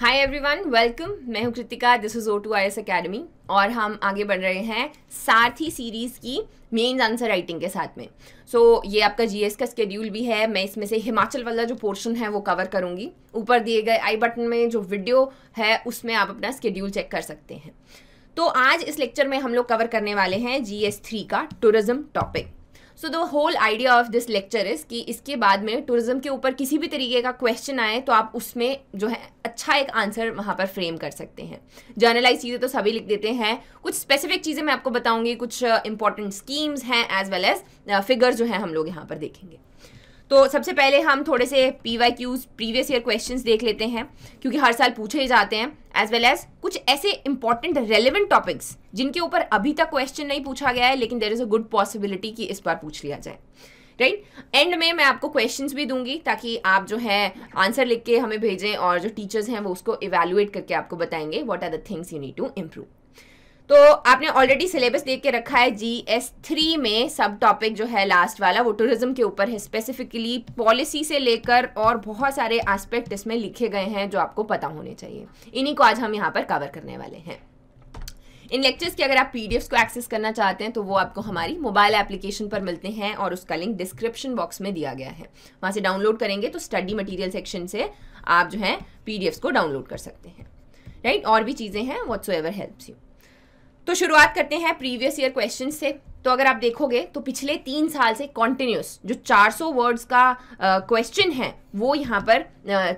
Hi everyone welcome मैं हूं Kritika this is O two I S academy और हम आगे बढ़ रहे हैं सारथी सीरीज़ की मेन आंसर राइटिंग के साथ में सो so, ये आपका जीएस का स्केड्यूल भी है मैं इसमें से हिमाचल वाला जो पोर्शन है वो कवर करूंगी ऊपर दिए गए आई बटन में जो वीडियो है उसमें आप अपना स्केड्यूल चेक कर सकते हैं तो आज इस लेक्चर में हम लोग कवर करने वाले हैं जी एस थ्री का tourism topic so the whole idea of this lecture is कि इसके बाद में टूरिज़्म के ऊपर किसी भी तरीके का क्वेश्चन आए तो आप उसमें जो है अच्छा एक आंसर वहाँ पर फ्रेम कर सकते हैं जर्नलाइज चीज़ें तो सभी लिख देते हैं कुछ स्पेसिफिक चीज़ें मैं आपको बताऊँगी कुछ इंपॉर्टेंट uh, स्कीम्स हैं एज वेल एज फिगर जो हैं हम लोग यहाँ पर देखेंगे तो सबसे पहले हम थोड़े से P Y Qs previous year question देख लेते हैं क्योंकि हर साल पूछे ही जाते हैं एज वेल एज कुछ ऐसे इंपॉर्टेंट रेलिवेंट टॉपिक्स जिनके ऊपर अभी तक क्वेश्चन नहीं पूछा गया है लेकिन there is a good possibility कि इस बार पूछ लिया जाए राइट right? एंड में मैं आपको क्वेश्चंस भी दूंगी ताकि आप जो है आंसर लिख के हमें भेजें और जो टीचर्स हैं वो उसको इवेलुएट करके आपको बताएंगे what are the things you need to improve तो आपने ऑलरेडी सिलेबस देख के रखा है जी एस थ्री में सब टॉपिक जो है लास्ट वाला वो टूरिज्म के ऊपर है स्पेसिफिकली पॉलिसी से लेकर और बहुत सारे एस्पेक्ट इसमें लिखे गए हैं जो आपको पता होने चाहिए इन्हीं को आज हम यहाँ पर कवर करने वाले हैं इन लेक्चर्स की अगर आप पीडीएफ्स को एक्सेस करना चाहते हैं तो वो आपको हमारी मोबाइल एप्लीकेशन पर मिलते हैं और उसका लिंक डिस्क्रिप्शन बॉक्स में दिया गया है वहाँ से डाउनलोड करेंगे तो स्टडी मटेरियल सेक्शन से आप जो है पीडीएफ्स को डाउनलोड कर सकते हैं राइट और भी चीज़ें हैं वॉट्स एवर हेल्प्स यू तो शुरुआत करते हैं प्रीवियस ईयर क्वेश्चन से तो अगर आप देखोगे तो पिछले तीन साल से कॉन्टिन्यूस जो 400 वर्ड्स का क्वेश्चन uh, है वो यहाँ पर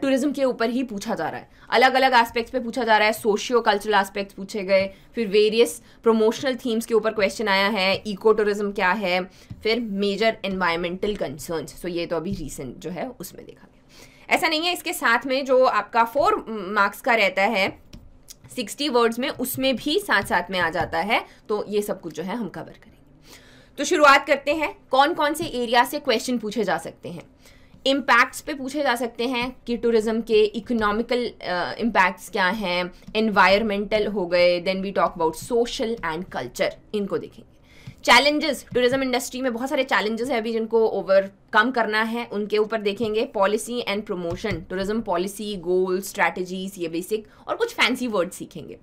टूरिज्म uh, के ऊपर ही पूछा जा रहा है अलग अलग एस्पेक्ट्स पे पूछा जा रहा है सोशियो कल्चरल एस्पेक्ट्स पूछे गए फिर वेरियस प्रोमोशनल थीम्स के ऊपर क्वेश्चन आया है इको टूरिज्म क्या है फिर मेजर एनवायरमेंटल कंसर्न सो ये तो अभी रिसेंट जो है उसमें देखा गया ऐसा नहीं है इसके साथ में जो आपका फोर मार्क्स का रहता है सिक्सटी वर्ड्स में उसमें भी साथ साथ में आ जाता है तो ये सब कुछ जो है हम कवर करेंगे तो शुरुआत करते हैं कौन कौन से एरिया से क्वेश्चन पूछे जा सकते हैं इम्पैक्ट्स पे पूछे जा सकते हैं कि टूरिज़्म के इकोनॉमिकल इम्पैक्ट्स uh, क्या हैं एनवायरमेंटल हो गए then we talk about social and culture इनको देखेंगे चैलेंजेस टूरिज्म इंडस्ट्री में बहुत सारे चैलेंजेस हैं अभी जिनको ओवरकम करना है उनके ऊपर देखेंगे policy and promotion tourism policy goal strategies ये बेसिक और कुछ फैंसी वर्ड सीखेंगे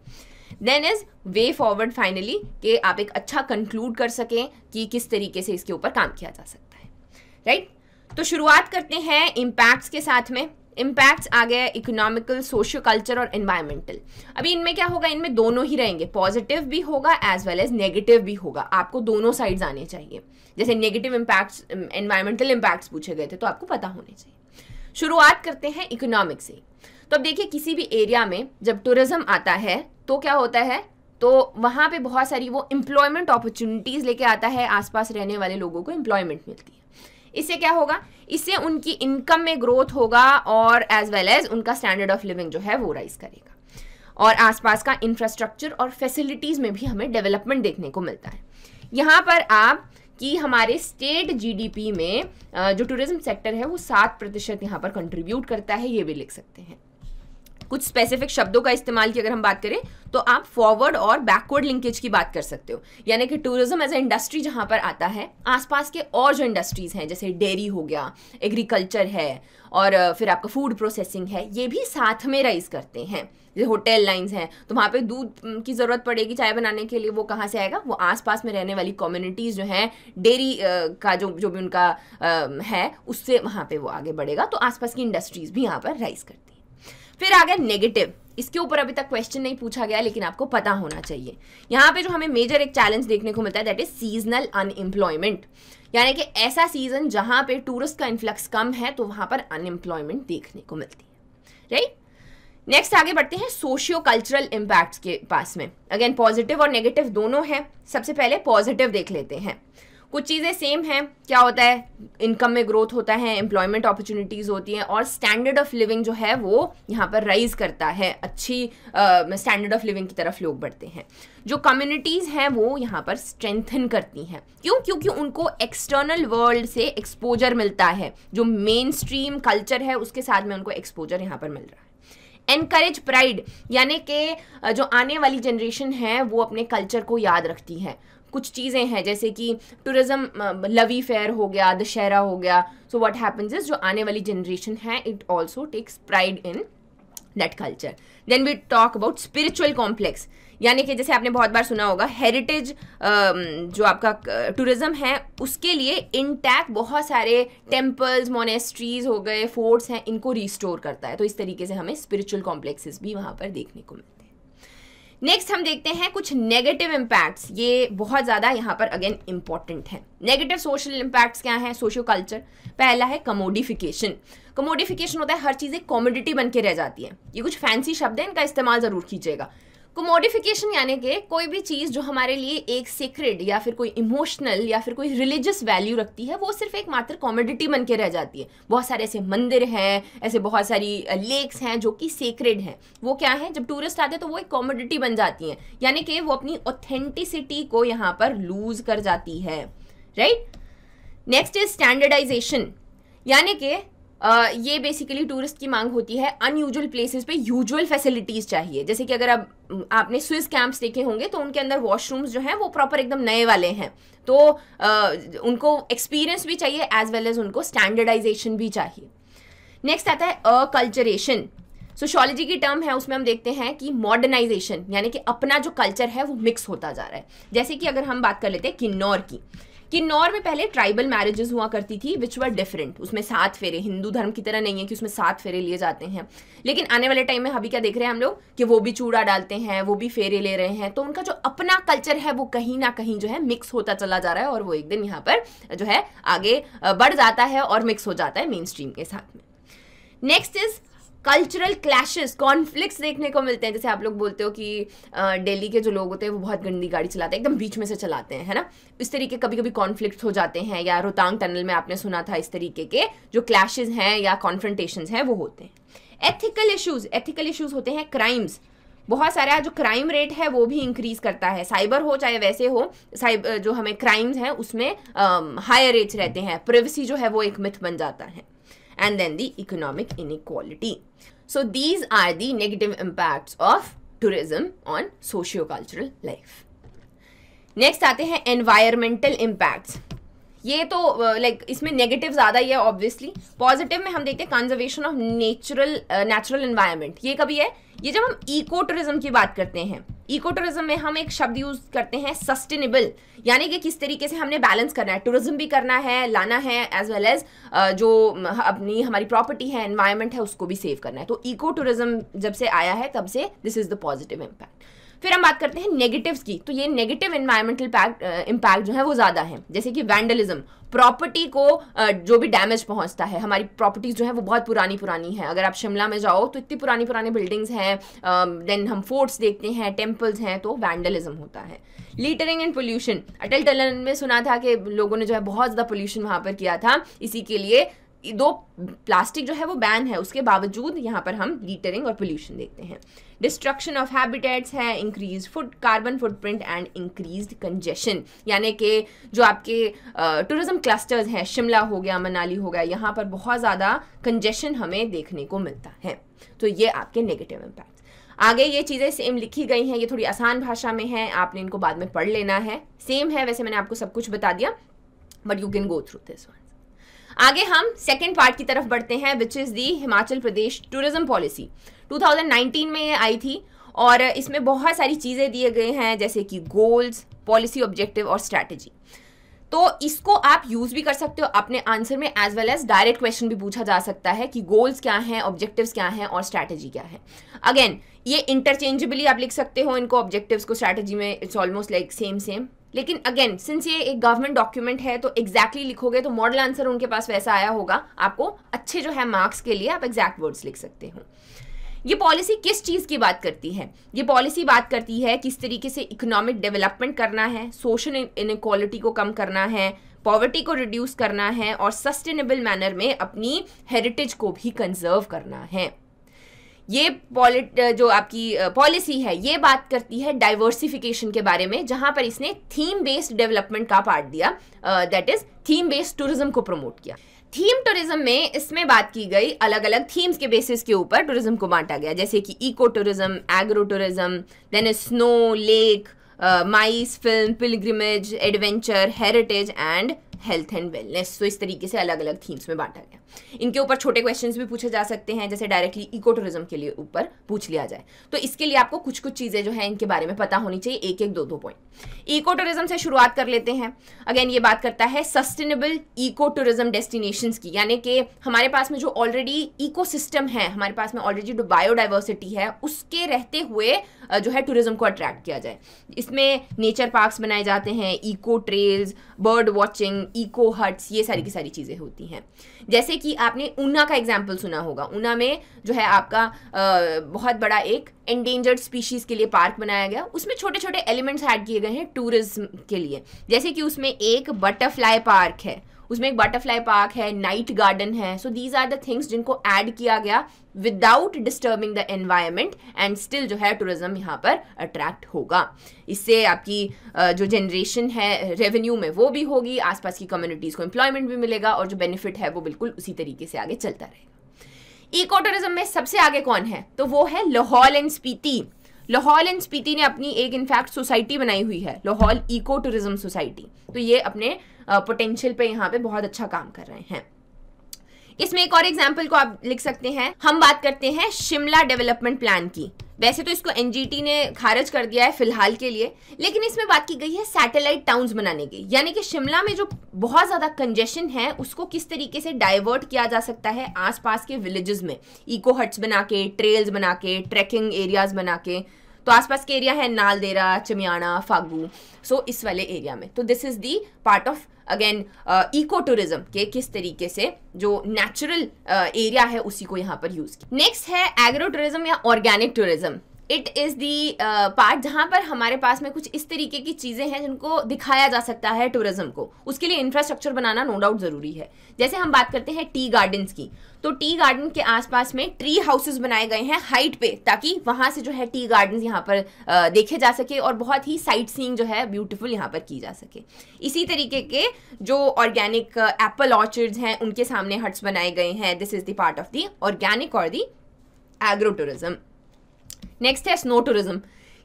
then is way forward finally कि आप एक अच्छा कंक्लूड कर सकें कि किस तरीके से इसके ऊपर काम किया जा सकता है राइट right? तो शुरुआत करते हैं इम्पैक्ट्स के साथ में इम्पैक्ट्स आ गया इकोनॉमिकल सोशो कल्चर और इन्वायरमेंटल अभी इनमें क्या होगा इनमें दोनों ही रहेंगे पॉजिटिव भी होगा एज वेल एज नेगेटिव भी होगा आपको दोनों साइड्स आने चाहिए जैसे नेगेटिव इम्पैक्ट्स इन्वायरमेंटल इम्पैक्ट्स पूछे गए थे तो आपको पता होने चाहिए शुरुआत करते हैं इकोनॉमिक से तो अब देखिए किसी भी एरिया में जब टूरिज्म आता है तो क्या होता है तो वहाँ पे बहुत सारी वो एम्प्लॉयमेंट अपॉर्चुनिटीज़ लेके आता है आसपास रहने वाले लोगों को एम्प्लॉयमेंट मिलती है इससे क्या होगा इससे उनकी इनकम में ग्रोथ होगा और एज वेल एज उनका स्टैंडर्ड ऑफ लिविंग जो है वो राइज करेगा और आसपास का इंफ्रास्ट्रक्चर और फैसिलिटीज़ में भी हमें डेवलपमेंट देखने को मिलता है यहाँ पर आप कि हमारे स्टेट जीडीपी में जो टूरिज्म सेक्टर है वो सात प्रतिशत यहाँ पर कंट्रीब्यूट करता है ये भी लिख सकते हैं कुछ स्पेसिफिक शब्दों का इस्तेमाल की अगर हम बात करें तो आप फॉरवर्ड और बैकवर्ड लिंकेज की बात कर सकते हो यानी कि टूरिज्म एज ए इंडस्ट्री जहाँ पर आता है आसपास के और जो इंडस्ट्रीज़ हैं जैसे डेयरी हो गया एग्रीकल्चर है और फिर आपका फूड प्रोसेसिंग है ये भी साथ में राइज करते हैं जैसे होटल लाइन्स हैं तो वहाँ पे दूध की ज़रूरत पड़ेगी चाय बनाने के लिए वो कहाँ से आएगा वो आसपास में रहने वाली कम्युनिटीज़ जो हैं डेयरी का जो जो भी उनका आ, है उससे वहाँ पे वो आगे बढ़ेगा तो आसपास की इंडस्ट्रीज़ भी यहाँ पर राइज करती हैं फिर आ गया नेगेटिव इसके ऊपर अभी तक क्वेश्चन नहीं पूछा गया लेकिन आपको पता होना चाहिए यहाँ पे जो हमें मेजर एक चैलेंज देखने को मिलता है दैट इज सीजनल अनएम्प्लॉयमेंट यानी कि ऐसा सीजन जहां पे टूरिस्ट का इन्फ्लक्स कम है तो वहां पर अनएम्प्लॉयमेंट देखने को मिलती है राइट नेक्स्ट आगे बढ़ते हैं सोशियो कल्चरल इम्पैक्ट के पास में अगेन पॉजिटिव और नेगेटिव दोनों हैं सबसे पहले पॉजिटिव देख लेते हैं कुछ चीज़ें सेम हैं क्या होता है इनकम में ग्रोथ होता है एम्प्लॉयमेंट अपॉर्चुनिटीज़ होती हैं और स्टैंडर्ड ऑफ लिविंग जो है वो यहाँ पर राइज करता है अच्छी स्टैंडर्ड ऑफ लिविंग की तरफ लोग बढ़ते हैं जो कम्युनिटीज़ हैं वो यहाँ पर स्ट्रेंथन करती हैं क्यों क्योंकि उनको एक्सटर्नल वर्ल्ड से एक्सपोजर मिलता है जो मेन स्ट्रीम कल्चर है उसके साथ में उनको एक्सपोजर यहाँ पर मिल रहा है एनकरेज प्राइड यानी कि जो आने वाली जनरेशन है वो अपने कल्चर को याद रखती है कुछ चीज़ें हैं जैसे कि टूरिज़्म लवी फेयर हो गया दशहरा हो गया सो वॉट हैपन्स इज जो आने वाली जनरेशन है it also takes pride in that culture then we talk about spiritual complex यानी कि जैसे आपने बहुत बार सुना होगा हेरिटेज जो आपका टूरिज्म है उसके लिए इंटैक्ट बहुत सारे टेम्पल्स मोनेस्ट्रीज हो गए फोर्ट्स हैं इनको रिस्टोर करता है तो इस तरीके से हमें स्पिरिचुअल कॉम्प्लेक्सेस भी वहाँ पर देखने को मिलते हैं नेक्स्ट हम देखते हैं कुछ नेगेटिव इम्पैक्ट्स ये बहुत ज़्यादा यहाँ पर अगेन इंपॉर्टेंट है नेगेटिव सोशल इम्पैक्ट्स क्या हैं सोशो कल्चर पहला है कमोडिफिकेशन कमोडिफिकेशन होता है हर चीज़ें कॉमोडिटी बन के रह जाती है ये कुछ फैंसी शब्द है इनका इस्तेमाल ज़रूर कीजिएगा कोमोडिफिकेशन यानी कि कोई भी चीज़ जो हमारे लिए एक सीक्रेड या फिर कोई इमोशनल या फिर कोई रिलीजियस वैल्यू रखती है वो सिर्फ एक मात्र कॉमोडिटी बन के रह जाती है बहुत सारे ऐसे मंदिर हैं ऐसे बहुत सारी लेक्स हैं जो कि सीक्रेड हैं वो क्या है जब टूरिस्ट आते हैं तो वो एक कॉमोडिटी बन जाती हैं यानी कि वो अपनी ऑथेंटिसिटी को यहाँ पर लूज कर जाती है राइट नेक्स्ट इज स्टैंडर्डाइजेशन यानी कि ये बेसिकली टूरिस्ट की मांग होती है अनयूजल प्लेसेस पे यूजुअल फैसिलिटीज़ चाहिए जैसे कि अगर आप आपने स्विस कैंप्स देखे होंगे तो उनके अंदर वॉशरूम्स जो हैं वो प्रॉपर एकदम नए वाले हैं तो uh, उनको एक्सपीरियंस भी चाहिए एज वेल एज उनको स्टैंडर्डाइजेशन भी चाहिए नेक्स्ट आता है अकल्चरेशन सोशोलॉजी की टर्म है उसमें हम देखते हैं कि मॉडर्नाइजेशन यानी कि अपना जो कल्चर है वो मिक्स होता जा रहा है जैसे कि अगर हम बात कर लेते हैं किन्नौर की किन्नौर में पहले ट्राइबल मैरिजेस हुआ करती थी विच वर डिफरेंट उसमें सात फेरे हिंदू धर्म की तरह नहीं है कि उसमें सात फेरे लिए जाते हैं लेकिन आने वाले टाइम में अभी क्या देख रहे हैं हम लोग कि वो भी चूड़ा डालते हैं वो भी फेरे ले रहे हैं तो उनका जो अपना कल्चर है वो कहीं ना कहीं जो है मिक्स होता चला जा रहा है और वो एक दिन यहाँ पर जो है आगे बढ़ जाता है और मिक्स हो जाता है मेन स्ट्रीम के साथ में next is cultural clashes conflict देखने को मिलते हैं जैसे आप लोग बोलते हो कि दिल्ली के जो लोग होते हैं वो बहुत गंदी गाड़ी चलाते हैं एकदम बीच में से चलाते हैं है ना इस तरीके कभी कभी कॉन्फ्लिक्ट हो जाते हैं या रोहतांग टनल में आपने सुना था इस तरीके के जो क्लैशेज हैं या कॉन्फ्रेंटेशन हैं वो होते हैं एथिकल इशूज़ एथिकल इशूज़ होते हैं क्राइम्स बहुत सारा जो क्राइम रेट है वो भी इंक्रीज करता है साइबर हो चाहे वैसे हो साइबर जो हमें क्राइम्स हैं उसमें हायर रेट्स रहते हैं प्रिवेसी जो है वो एक मिथ बन जाता है and then the economic inequality. So these are the negative impacts of tourism on socio-cultural life. Next, आते the environmental impacts. ये तो लाइक इसमें नेगेटिव ज़्यादा ही है ऑब्वियसली पॉजिटिव में हम देखते हैं conservation of natural natural environment ये कभी है ये जब हम इको टूरिज्म की बात करते हैं इको टूरिज्म में हम एक शब्द यूज करते हैं सस्टेनेबल यानी कि किस तरीके से हमने बैलेंस करना है टूरिज्म भी करना है लाना है एज वेल एज जो अपनी हमारी प्रॉपर्टी है एनवायरमेंट है उसको भी सेव करना है तो इको टूरिज्म जब से आया है तब से this is the positive impact फिर हम बात करते हैं नेगेटिव्स की तो ये नेगेटिव इन्वायरमेंटल इम्पैक्ट जो है वो ज़्यादा है जैसे कि वैंडलिज्म प्रॉपर्टी को uh, जो भी डैमेज पहुंचता है हमारी प्रॉपर्टीज जो है वो बहुत पुरानी पुरानी है अगर आप शिमला में जाओ तो इतनी पुरानी पुरानी बिल्डिंग्स हैं देन um, हम फोर्ट्स देखते हैं टेम्पल्स हैं तो वैंडलिज्म होता है littering and pollution Atal tunnel में सुना था कि लोगों ने जो है बहुत ज़्यादा पोल्यूशन वहाँ पर किया था इसी के लिए दो प्लास्टिक जो है वो बैन है उसके बावजूद यहाँ पर हम लीटरिंग और पोल्यूशन देखते हैं डिस्ट्रक्शन ऑफ हैबिटेट्स है increase foot carbon footprint and increase congestion यानी कि जो आपके टूरिज्म क्लस्टर्स हैं शिमला हो गया मनाली हो गया यहाँ पर बहुत ज़्यादा कंजेशन हमें देखने को मिलता है तो ये आपके नेगेटिव इम्पैक्ट आगे ये चीज़ें सेम लिखी गई हैं ये थोड़ी आसान भाषा में है आपने इनको बाद में पढ़ लेना है सेम है वैसे मैंने आपको सब कुछ बता दिया but you can go through this one आगे हम सेकेंड पार्ट की तरफ बढ़ते हैं which is the Himachal Pradesh tourism policy 2019 में ये आई थी और इसमें बहुत सारी चीज़ें दिए गए हैं जैसे कि गोल्स पॉलिसी ऑब्जेक्टिव और स्ट्रैटेजी तो इसको आप यूज़ भी कर सकते हो अपने आंसर में as well as direct question भी पूछा जा सकता है कि गोल्स क्या हैं ऑब्जेक्टिव्स क्या हैं और स्ट्रैटेजी क्या है अगेन ये इंटरचेंजेबली आप लिख सकते हो इनको ऑब्जेक्टिव्स को स्ट्रैटेजी में it's almost like same same लेकिन अगेन सिंस ये एक गवर्नमेंट डॉक्यूमेंट है तो एग्जैक्टली exactly लिखोगे तो मॉडल आंसर उनके पास वैसा आया होगा आपको अच्छे जो है मार्क्स के लिए आप एग्जैक्ट वर्ड्स लिख सकते हो ये पॉलिसी किस चीज़ की बात करती है ये पॉलिसी बात करती है किस तरीके से इकोनॉमिक डेवलपमेंट करना है सोशल इनक्वालिटी को कम करना है पॉवर्टी को रिड्यूस करना है और सस्टेनेबल मैनर में अपनी हेरिटेज को भी कंजर्व करना है ये पॉलिट जो आपकी पॉलिसी है ये बात करती है डाइवर्सिफिकेशन के बारे में जहाँ पर इसने थीम बेस्ड डेवलपमेंट का पार्ट दिया that is theme based tourism को प्रमोट किया थीम टूरिज्म में इसमें बात की गई अलग अलग थीम्स के बेसिस के ऊपर टूरिज्म को बांटा गया जैसे कि eco tourism agro tourism then snow lake MICE film pilgrimage adventure heritage and health and wellness तो इस तरीके से अलग अलग थीम्स में बांटा गया इनके ऊपर छोटे क्वेश्चन भी पूछे जा सकते हैं जैसे डायरेक्टली इको टूरिज्म के लिए ऊपर पूछ लिया जाए तो इसके लिए आपको कुछ कुछ चीज़ें जो है इनके बारे में पता होनी चाहिए एक एक दो दो पॉइंट इको टूरिज्म से शुरुआत कर लेते हैं अगेन ये बात करता है सस्टेनेबल इको टूरिज्म डेस्टिनेशन की यानी कि हमारे पास में जो ऑलरेडी इको है हमारे पास में ऑलरेडी जो बायोडाइवर्सिटी है उसके रहते हुए जो है टूरिज़्म को अट्रैक्ट किया जाए इसमें नेचर पार्क्स बनाए जाते हैं eco trails bird watching eco huts ये सारी की सारी चीज़ें होती हैं जैसे कि आपने ऊना का एग्जाम्पल सुना होगा ऊना में जो है आपका बहुत बड़ा एक एंडेंजर्ड स्पीशीज़ के लिए पार्क बनाया गया उसमें छोटे छोटे एलिमेंट्स ऐड किए गए हैं टूरिज्म के लिए जैसे कि उसमें एक बटरफ्लाई पार्क है उसमें एक बटरफ्लाई पार्क है नाइट गार्डन है so these are the things जिनको ऐड किया गया without disturbing the environment and still जो है टूरिज्म यहाँ पर अट्रैक्ट होगा इससे आपकी जो जनरेशन है रेवेन्यू में वो भी होगी आसपास की कम्युनिटीज़ को एम्प्लॉयमेंट भी मिलेगा और जो बेनिफिट है वो बिल्कुल उसी तरीके से आगे चलता रहेगा इको टूरिज्म में सबसे आगे कौन है तो वो है लाहौल एंड स्पीति लाहौल एंड स्पीति ने अपनी एक इनफैक्ट सोसाइटी बनाई हुई है लाहौल इको टूरिज्म सोसाइटी तो ये अपने पोटेंशियल पे यहाँ पे बहुत अच्छा काम कर रहे हैं इसमें एक और एग्जाम्पल को आप लिख सकते हैं हम बात करते हैं शिमला डेवलपमेंट प्लान की वैसे तो इसको एनजीटी ने खारिज कर दिया है फिलहाल के लिए लेकिन इसमें बात की गई है सैटेलाइट टाउन्स बनाने की यानी कि शिमला में जो बहुत ज़्यादा कंजेशन है उसको किस तरीके से डाइवर्ट किया जा सकता है आसपास के विलेजेस में इको हट्स बना के ट्रेल्स बना के ट्रैकिंग एरियाज बना के तो आसपास के एरिया है नालदेरा चमियाणा फागू सो इस वाले एरिया में तो this is the part of again eco tourism के किस तरीके से जो नेचुरल एरिया uh, है उसी को यहाँ पर यूज़ किया नेक्स्ट है एग्रो टूरिज्म या organic tourism it is the part जहाँ पर हमारे पास में कुछ इस तरीके की चीज़ें हैं जिनको दिखाया जा सकता है टूरिज्म को उसके लिए इंफ्रास्ट्रक्चर बनाना नो डाउट ज़रूरी है जैसे हम बात करते हैं टी गार्डन्स की तो टी गार्डन के आसपास में ट्री हाउसेस बनाए गए हैं हाइट पे ताकि वहाँ से जो है टी गार्डन यहाँ पर आ, uh, देखे जा सके और बहुत ही साइट सीइंग जो है ब्यूटिफुल यहाँ पर की जा सके इसी तरीके के जो ऑर्गेनिक एप्पल ऑर्चर्ड्स हैं उनके सामने हट्स बनाए गए हैं this is the part of the organic और दी एग्रो टूरिज्म नेक्स्ट है स्नो टूरिज्म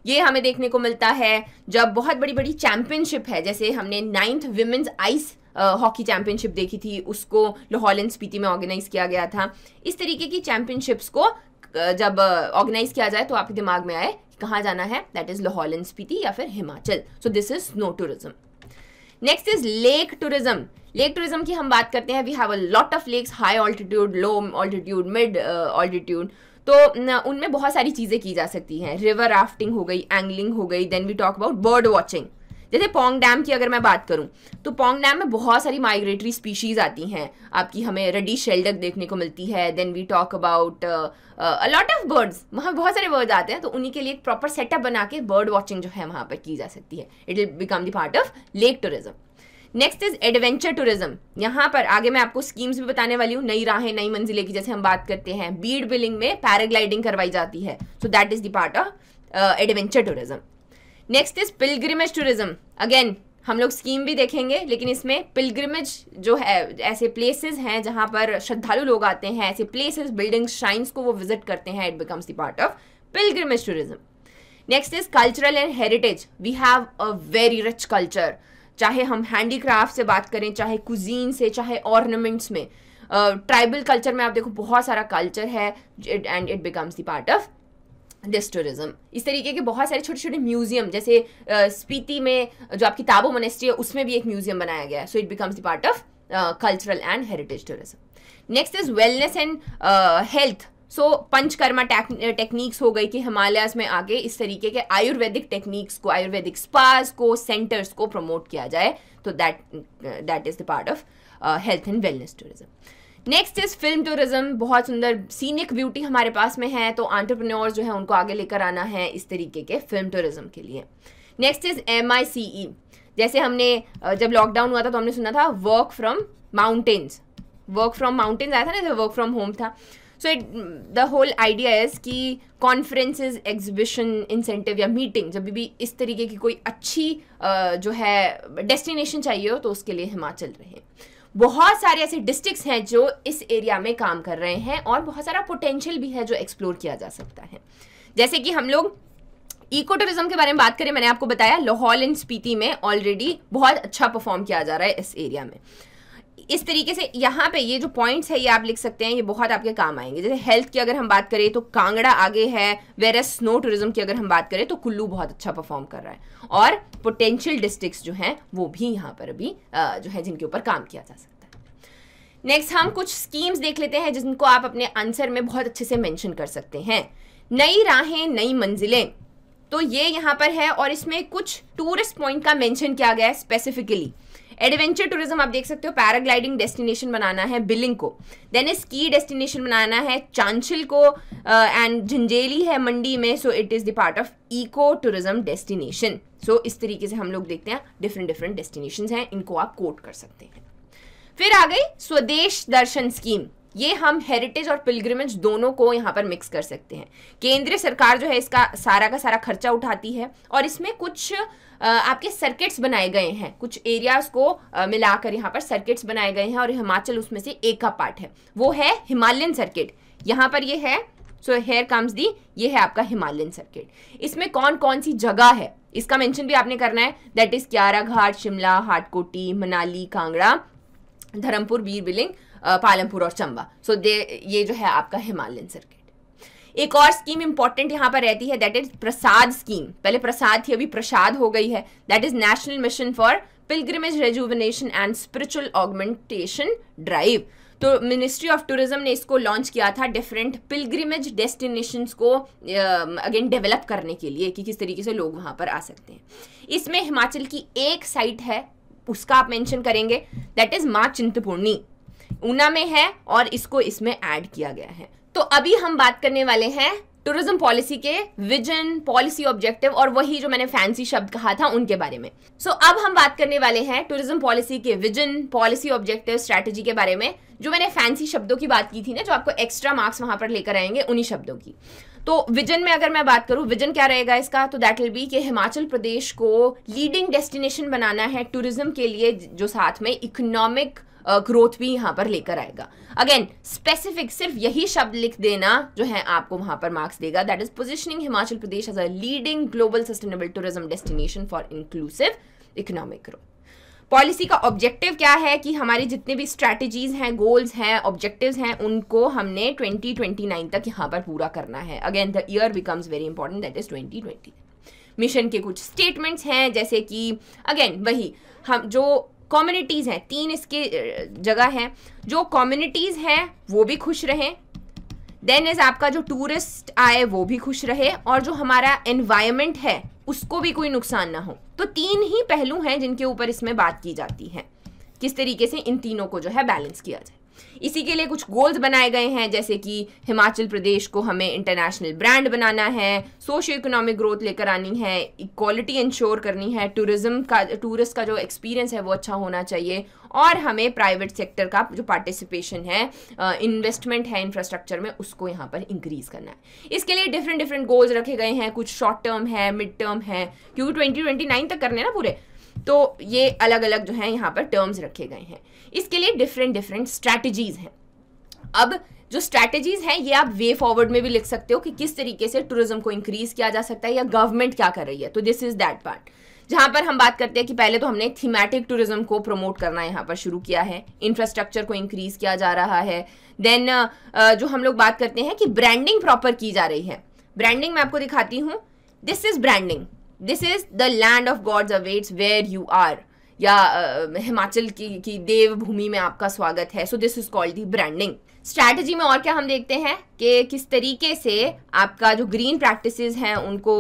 ये हमें देखने को मिलता है जब बहुत बड़ी बड़ी चैंपियनशिप है जैसे हमने ninth women's ice hockey championship देखी थी उसको लाहौल एंड स्पीति में ऑर्गेनाइज किया गया था इस तरीके की चैंपियनशिप्स को जब ऑर्गेनाइज किया जाए तो आपके दिमाग में आए कहाँ जाना है that is Lahaul and Spiti या फिर Himachal so this is snow tourism next is lake tourism lake tourism की हम बात करते हैं we have a lot of lakes high altitude low altitude mid altitude तो उनमें बहुत सारी चीज़ें की जा सकती हैं रिवर राफ्टिंग हो गई एंगलिंग हो गई then we talk about bird watching जैसे पोंग डैम की अगर मैं बात करूं तो पोंग डैम में बहुत सारी माइग्रेटरी स्पीशीज़ आती हैं आपकी हमें रडी शेल्डक देखने को मिलती है then we talk about a lot of birds वहाँ बहुत सारे बर्ड्स आते हैं तो उन्हीं के लिए एक प्रॉपर सेटअप बना के बर्ड वॉचिंग जो है वहाँ पर की जा सकती है it will become the part of lake tourism next is adventure tourism यहाँ पर आगे मैं आपको स्कीम्स भी बताने वाली हूँ नई राहें नई मंजिले की जैसे हम बात करते हैं बीड बिलिंग में पैराग्लाइडिंग करवाई जाती है so that is the part of adventure tourism next is pilgrimage tourism again हम लोग स्कीम भी देखेंगे लेकिन इसमें पिलग्रिमेज जो है ऐसे प्लेसेस हैं जहाँ पर श्रद्धालु लोग आते हैं ऐसे प्लेसेस बिल्डिंग श्राइन्स को वो विजिट करते हैं it becomes the part of pilgrimage tourism next is cultural and heritage we have a very rich culture चाहे हम हैंडीक्राफ्ट से बात करें चाहे कुजीन से चाहे ऑर्नामेंट्स में ट्राइबल uh, कल्चर में आप देखो बहुत सारा कल्चर है and it becomes the part of this tourism इस तरीके के बहुत सारे छोटे छोटे म्यूजियम जैसे स्पीति uh, में जो आपकी ताबो मोनेस्ट्री है उसमें भी एक म्यूजियम बनाया गया है so it becomes the part of cultural and heritage tourism next is wellness and health so panchakarma techniques हो गई कि हिमालयाज में आगे इस तरीके के आयुर्वेदिक टेक्निक्स को आयुर्वेदिक स्पास को सेंटर्स को प्रमोट किया जाए तो that that is the part of health and wellness tourism next is film tourism बहुत सुंदर सीनिक ब्यूटी हमारे पास में है तो आंट्रप्रनोर जो है उनको आगे लेकर आना है इस तरीके के फिल्म टूरिज्म के लिए next is M I C E जैसे हमने uh, जब लॉकडाउन हुआ था तो हमने सुना था work from mountains work from mountains आया था ना जब वर्क फ्रॉम होम था so it the whole idea is कि कॉन्फ्रेंसेस एग्जिबिशन इंसेंटिव या मीटिंग जब भी इस तरीके की कोई अच्छी uh, जो है डेस्टिनेशन चाहिए हो तो उसके लिए हिमाचल रहे बहुत सारे ऐसे डिस्ट्रिक्ट्स हैं जो इस एरिया में काम कर रहे हैं और बहुत सारा पोटेंशियल भी है जो एक्सप्लोर किया जा सकता है जैसे कि हम लोग इको टूरिज्म के बारे में बात करें मैंने आपको बताया लाहौल एंड स्पीति में ऑलरेडी बहुत अच्छा परफॉर्म किया जा रहा है इस एरिया में इस तरीके से यहाँ पे ये जो पॉइंट्स है ये आप लिख सकते हैं ये बहुत आपके काम आएंगे जैसे हेल्थ की अगर हम बात करें तो कांगड़ा आगे है वेर एस स्नो टूरिज्म की अगर हम बात करें तो कुल्लू बहुत अच्छा परफॉर्म कर रहा है और पोटेंशियल डिस्ट्रिक्ट जो हैं वो भी यहाँ पर अभी जो है जिनके ऊपर काम किया जा सकता है नेक्स्ट हम कुछ स्कीम्स देख लेते हैं जिनको आप अपने आंसर में बहुत अच्छे से मेंशन कर सकते हैं नई राहें नई मंजिलें तो ये यहाँ पर है और इसमें कुछ टूरिस्ट पॉइंट का मेंशन किया गया है स्पेसिफिकली एडवेंचर टूरिज्म आप देख सकते हो पैराग्लाइडिंग डेस्टिनेशन बनाना है बिलिंग को देन स्की डेस्टिनेशन बनाना है चांचिल को एंड uh, झंझेली है मंडी में so it is the part of eco tourism destination so इस तरीके से हम लोग देखते हैं डिफरेंट डिफरेंट डेस्टिनेशन हैं इनको आप कोट कर सकते हैं फिर आ गई स्वदेश दर्शन स्कीम ये हम हेरिटेज और पिलग्रिमेज दोनों को यहाँ पर मिक्स कर सकते हैं केंद्र सरकार जो है इसका सारा का सारा खर्चा उठाती है और इसमें कुछ आपके सर्किट्स बनाए गए हैं कुछ एरियाज को मिलाकर यहाँ पर सर्किट्स बनाए गए हैं और हिमाचल उसमें से एक का पार्ट है वो है हिमालयन सर्किट यहाँ पर ये है सो हेयर कम्स दी ये है आपका हिमालयन सर्किट इसमें कौन कौन सी जगह है इसका मेंशन भी आपने करना है दैट इज क्यारा घाट शिमला हाटकोटी मनाली कांगड़ा धर्मपुर बीर बिलिंग पालमपुर और चंबा सो दे ये जो है आपका हिमालयन सर्किट एक और स्कीम इंपॉर्टेंट यहाँ पर रहती है दैट इज प्रसाद स्कीम पहले प्रसाद थी अभी प्रसाद हो गई है that is national mission for pilgrimage rejuvenation and spiritual augmentation drive तो मिनिस्ट्री ऑफ टूरिज्म ने इसको लॉन्च किया था डिफरेंट पिलग्रिमेज डेस्टिनेशन को अगेन uh, डेवलप करने के लिए कि किस तरीके से लोग वहाँ पर आ सकते हैं इसमें हिमाचल की एक साइट है उसका आप मेंशन करेंगे दैट इज माँ चिंतपूर्णी ऊना में है और इसको इसमें ऐड किया गया है तो अभी हम बात करने वाले हैं टूरिज्म पॉलिसी के विजन पॉलिसी ऑब्जेक्टिव और वही जो मैंने फैंसी शब्द कहा था उनके बारे में सो so, अब हम बात करने वाले हैं टूरिज्म पॉलिसी के विजन पॉलिसी ऑब्जेक्टिव स्ट्रेटेजी के बारे में जो मैंने फैंसी शब्दों की बात की थी ना जो आपको एक्स्ट्रा मार्क्स वहां पर लेकर आएंगे उन्हीं शब्दों की तो विजन में अगर मैं बात करूं विजन क्या रहेगा इसका तो दैट विल बी कि हिमाचल प्रदेश को लीडिंग डेस्टिनेशन बनाना है टूरिज्म के लिए जो साथ में इकोनॉमिक ग्रोथ भी यहाँ पर लेकर आएगा अगेन स्पेसिफिक सिर्फ यही शब्द लिख देना जो है आपको वहां पर मार्क्स देगा that is positioning Himachal Pradesh as a leading global sustainable tourism destination for inclusive economic growth policy का ऑब्जेक्टिव क्या है कि हमारी जितने भी स्ट्रैटेजीज हैं गोल्स हैं ऑब्जेक्टिव्स हैं उनको हमने 2029 तक यहाँ पर पूरा करना है again the year becomes very important that is 2020 mission के कुछ स्टेटमेंट्स हैं जैसे कि अगेन वही हम जो कम्युनिटीज़ हैं तीन इसके जगह हैं जो कम्युनिटीज़ हैं वो भी खुश रहें देन इज़ आपका जो टूरिस्ट आए वो भी खुश रहे और जो हमारा एनवायरमेंट है उसको भी कोई नुकसान ना हो तो तीन ही पहलू हैं जिनके ऊपर इसमें बात की जाती है किस तरीके से इन तीनों को जो है बैलेंस किया जाए इसी के लिए कुछ गोल्स बनाए गए हैं जैसे कि हिमाचल प्रदेश को हमें इंटरनेशनल ब्रांड बनाना है सोशो इकोनॉमिक ग्रोथ लेकर आनी है इक्वालिटी इंश्योर करनी है टूरिज्म का टूरिस्ट का जो एक्सपीरियंस है वो अच्छा होना चाहिए और हमें प्राइवेट सेक्टर का जो पार्टिसिपेशन है इन्वेस्टमेंट है इंफ्रास्ट्रक्चर में उसको यहाँ पर इंक्रीज़ करना है इसके लिए डिफरेंट डिफरेंट गोल्स रखे गए हैं कुछ शॉर्ट टर्म है मिड टर्म है क्योंकि ट्वेंटी ट्वेंटी नाइन तक करने ना पूरे तो ये अलग अलग जो है यहाँ पर टर्म्स रखे गए हैं इसके लिए डिफरेंट डिफरेंट स्ट्रैटेजीज हैं अब जो स्ट्रैटेजीज हैं ये आप वे फॉरवर्ड में भी लिख सकते हो कि किस तरीके से टूरिज्म को इंक्रीज किया जा सकता है या गवर्नमेंट क्या कर रही है तो दिस इज दैट पार्ट जहाँ पर हम बात करते हैं कि पहले तो हमने थीमेटिक टूरिज्म को प्रमोट करना यहाँ पर शुरू किया है इंफ्रास्ट्रक्चर को इंक्रीज किया जा रहा है देन जो हम लोग बात करते हैं कि ब्रांडिंग प्रॉपर की जा रही है ब्रांडिंग मैं आपको दिखाती हूँ this is branding this is the land of gods awaits where you are या uh, हिमाचल की, की देवभूमि में आपका स्वागत है so this is called the branding strategy में और क्या हम देखते हैं कि किस तरीके से आपका जो ग्रीन प्रैक्टिसेस हैं उनको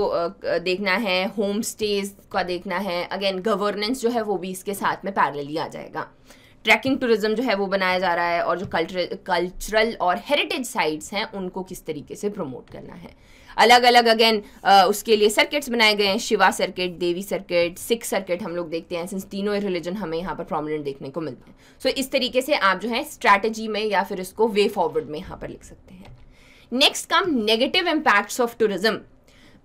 देखना है होम स्टेज का देखना है अगेन गवर्नेंस जो है वो भी इसके साथ में पैरेलली आ जाएगा ट्रैकिंग टूरिज्म जो है वो बनाया जा रहा है और जो कल्चरल कल्चरल और हेरिटेज साइट्स हैं उनको किस तरीके से प्रमोट करना है अलग अलग अगेन उसके लिए सर्किट्स बनाए गए हैं Shiva circuit Devi circuit Sikh circuit हम लोग देखते हैं सिंस तीनों रिलीजन हमें यहाँ पर प्रोमिनेंट देखने को मिलते हैं सो so, इस तरीके से आप जो है स्ट्रैटेजी में या फिर इसको वे फॉरवर्ड में यहाँ पर लिख सकते हैं next come negative impacts of tourism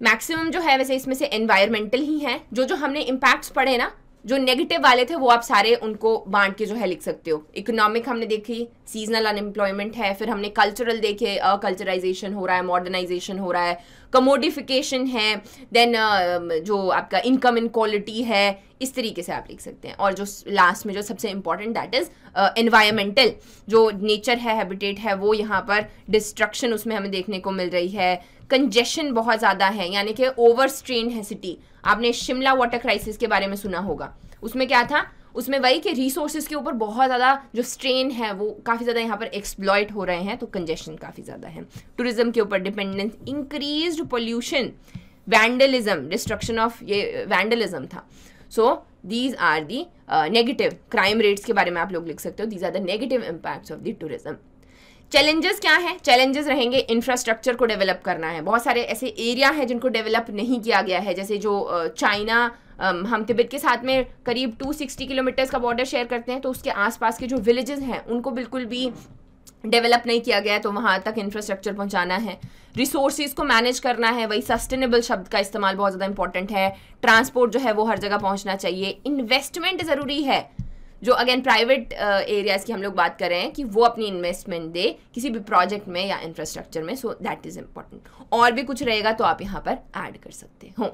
maximum जो है वैसे इसमें से एनवायरमेंटल ही हैं जो जो हमने इम्पैक्ट्स पढ़े ना जो नेगेटिव वाले थे वो आप सारे उनको बांट के जो है लिख सकते हो इकोनॉमिक हमने देखी सीजनल अनएम्प्लॉयमेंट है फिर हमने कल्चरल देखे कल्चराइजेशन हो रहा है मॉडर्नाइजेशन हो रहा है कमोडिफिकेशन है देन जो आपका इनकम इनक्वालिटी है इस तरीके से आप लिख सकते हैं और जो लास्ट में जो सबसे इम्पॉर्टेंट दैट इज़ एनवायरमेंटल जो नेचर है हैबिटेट है वो यहाँ पर डिस्ट्रक्शन उसमें हमें देखने को मिल रही है कंजेशन बहुत ज़्यादा है यानी कि ओवर स्ट्रेन है सिटी आपने शिमला वाटर क्राइसिस के बारे में सुना होगा उसमें क्या था उसमें वही कि रिसोर्सेज के ऊपर बहुत ज़्यादा जो स्ट्रेन है वो काफ़ी ज़्यादा यहाँ पर एक्सप्लॉयट हो रहे हैं तो कंजेशन काफ़ी ज़्यादा है टूरिज्म के ऊपर dependence increase pollution vandalism destruction of ये वैंडलिज्म था so these are the negative crime rates के बारे में आप लोग लिख सकते हो these are the negative impacts of the tourism challenges क्या हैं चैलेंजेस रहेंगे इंफ्रास्ट्रक्चर को डेवलप करना है बहुत सारे ऐसे एरिया हैं जिनको डेवलप नहीं किया गया है जैसे जो चाइना uh, um, हम तिब्बत के साथ में करीब 260 किलोमीटर्स का बॉर्डर शेयर करते हैं तो उसके आसपास के जो विलेजेस हैं उनको बिल्कुल भी डेवलप नहीं किया गया है तो वहाँ तक इंफ्रास्ट्रक्चर पहुँचाना है रिसोर्सेज को मैनेज करना है वही सस्टेनेबल शब्द का इस्तेमाल बहुत ज़्यादा इंपॉर्टेंट है ट्रांसपोर्ट जो है वो हर जगह पहुँचना चाहिए इन्वेस्टमेंट ज़रूरी है जो अगेन प्राइवेट एरियाज़ की हम लोग बात कर रहे हैं कि वो अपनी इन्वेस्टमेंट दे किसी भी प्रोजेक्ट में या इंफ्रास्ट्रक्चर में सो दैट इज़ इम्पॉर्टेंट और भी कुछ रहेगा तो आप यहाँ पर ऐड कर सकते हो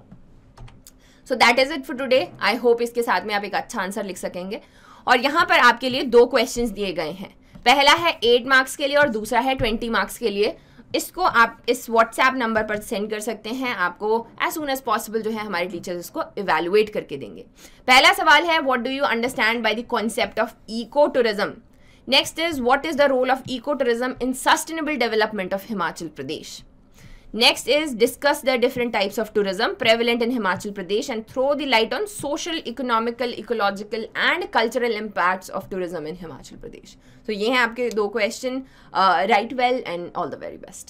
so that is it for today I hope इसके साथ में आप एक अच्छा आंसर लिख सकेंगे और यहाँ पर आपके लिए दो क्वेश्चन दिए गए हैं पहला है एट मार्क्स के लिए और दूसरा है ट्वेंटी मार्क्स के लिए इसको आप इस व्हाट्सएप नंबर पर सेंड कर सकते हैं आपको एज सुन एज पॉसिबल जो है हमारे टीचर्स इसको इवेलुएट करके देंगे पहला सवाल है what do you understand by the concept of eco tourism next is what is the role of eco tourism in sustainable development of Himachal Pradesh Next is discuss the different types of tourism prevalent in Himachal Pradesh and throw the light on social, economical, ecological and cultural impacts of tourism in Himachal Pradesh. So, ये हैं आपके दो question. Uh, write well and all the very best.